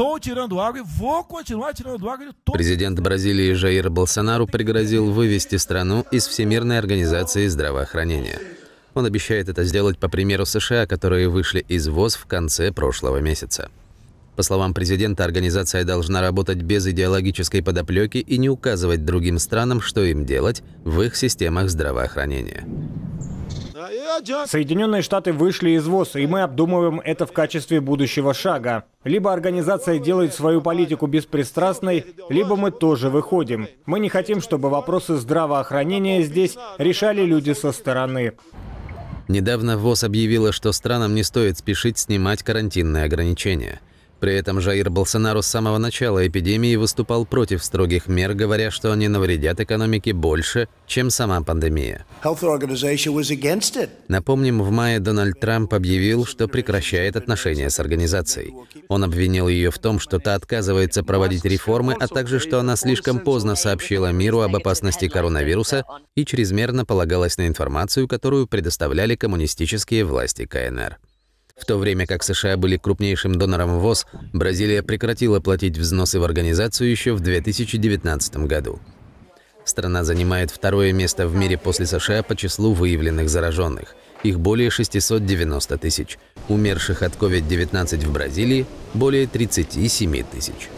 Estou tirando água e vou continuar tirando água de Президент Бразилии Жаир Болсонару пригрозил вывести страну из Всемирной организации здравоохранения. Он обещает это сделать по примеру США, которые вышли из ВОЗ в конце прошлого месяца. По словам президента, организация должна работать без идеологической подоплеки и не указывать другим странам, что им делать в их системах здравоохранения. Соединенные Штаты вышли из ВОЗ, и мы обдумываем это в качестве будущего шага. Либо организация делает свою политику беспристрастной, либо мы тоже выходим. Мы не хотим, чтобы вопросы здравоохранения здесь решали люди со стороны. Недавно ВОЗ объявила, что странам не стоит спешить снимать карантинные ограничения – при этом Жаир Болсонару с самого начала эпидемии выступал против строгих мер, говоря, что они навредят экономике больше, чем сама пандемия. Напомним, в мае Дональд Трамп объявил, что прекращает отношения с организацией. Он обвинил ее в том, что та отказывается проводить реформы, а также, что она слишком поздно сообщила миру об опасности коронавируса и чрезмерно полагалась на информацию, которую предоставляли коммунистические власти КНР. В то время как США были крупнейшим донором ВОЗ, Бразилия прекратила платить взносы в организацию еще в 2019 году. Страна занимает второе место в мире после США по числу выявленных зараженных. Их более 690 тысяч. Умерших от COVID-19 в Бразилии более 37 тысяч.